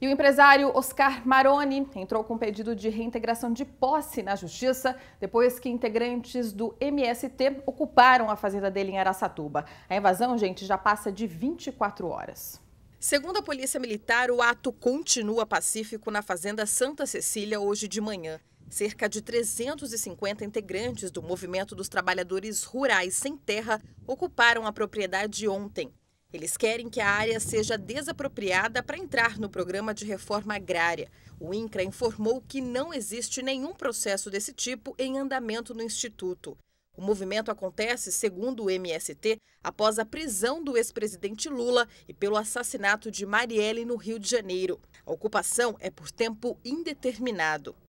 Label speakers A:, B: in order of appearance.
A: E o empresário Oscar Maroni entrou com pedido de reintegração de posse na justiça depois que integrantes do MST ocuparam a fazenda dele em Araçatuba. A invasão, gente, já passa de 24 horas. Segundo a Polícia Militar, o ato continua pacífico na Fazenda Santa Cecília hoje de manhã. Cerca de 350 integrantes do Movimento dos Trabalhadores Rurais Sem Terra ocuparam a propriedade ontem. Eles querem que a área seja desapropriada para entrar no programa de reforma agrária. O INCRA informou que não existe nenhum processo desse tipo em andamento no Instituto. O movimento acontece, segundo o MST, após a prisão do ex-presidente Lula e pelo assassinato de Marielle no Rio de Janeiro. A ocupação é por tempo indeterminado.